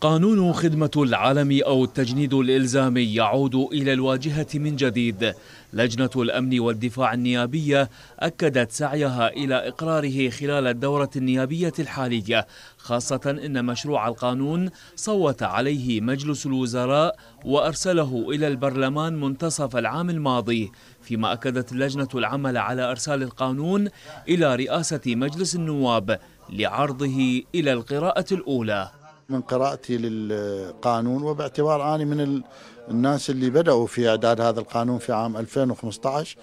قانون خدمة العالم أو التجنيد الإلزامي يعود إلى الواجهة من جديد لجنة الأمن والدفاع النيابية أكدت سعيها إلى إقراره خلال الدورة النيابية الحالية خاصة أن مشروع القانون صوت عليه مجلس الوزراء وأرسله إلى البرلمان منتصف العام الماضي فيما أكدت اللجنة العمل على إرسال القانون إلى رئاسة مجلس النواب لعرضه إلى القراءة الأولى من قراءتي للقانون وباعتبار أني من الناس اللي بدأوا في إعداد هذا القانون في عام 2015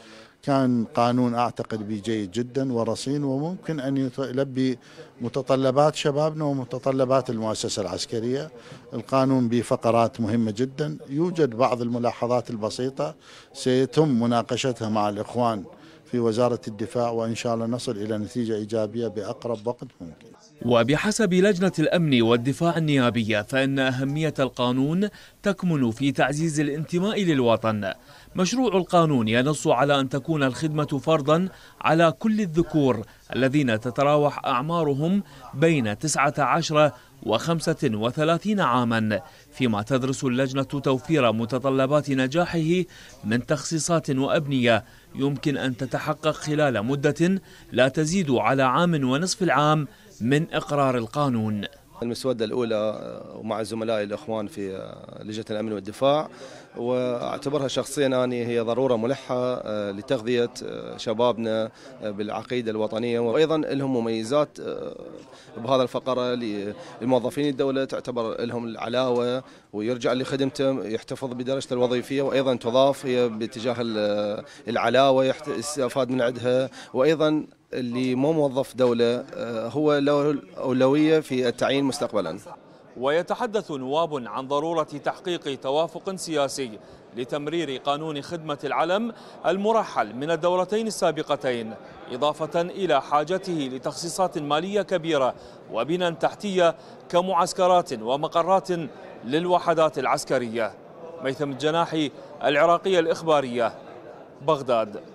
كان قانون أعتقد به جيد جدا ورصين وممكن أن يلبي متطلبات شبابنا ومتطلبات المؤسسة العسكرية القانون به فقرات مهمة جدا يوجد بعض الملاحظات البسيطة سيتم مناقشتها مع الإخوان في وزارة الدفاع وإن شاء الله نصل إلى نتيجة إيجابية بأقرب وقت ممكن وبحسب لجنة الأمن والدفاع النيابية فإن أهمية القانون تكمن في تعزيز الانتماء للوطن مشروع القانون ينص على أن تكون الخدمة فرضا على كل الذكور الذين تتراوح أعمارهم بين 19 و 35 عاما فيما تدرس اللجنة توفير متطلبات نجاحه من تخصيصات وأبنية يمكن أن تتحقق خلال مدة لا تزيد على عام ونصف العام من إقرار القانون المسودة الأولى آه، ومع زملائي الإخوان في آه، لجنة الأمن والدفاع وأعتبرها شخصيا أني هي ضرورة ملحة آه، لتغذية شبابنا بالعقيدة الوطنية وأيضا لهم مميزات بهذا الفقرة لموظفين الدولة تعتبر لهم العلاوة ويرجع لخدمته يحتفظ بدرجته الوظيفية وأيضا تضاف هي باتجاه العلاوة يستفاد من عندها وأيضا اللي مو موظف دولة آه، هو له أولوية في التعيين مستقبلا ويتحدث نواب عن ضرورة تحقيق توافق سياسي لتمرير قانون خدمة العلم المرحل من الدورتين السابقتين إضافة إلى حاجته لتخصيصات مالية كبيرة وبنى تحتية كمعسكرات ومقرات للوحدات العسكرية ميثم الجناحي العراقية الإخبارية بغداد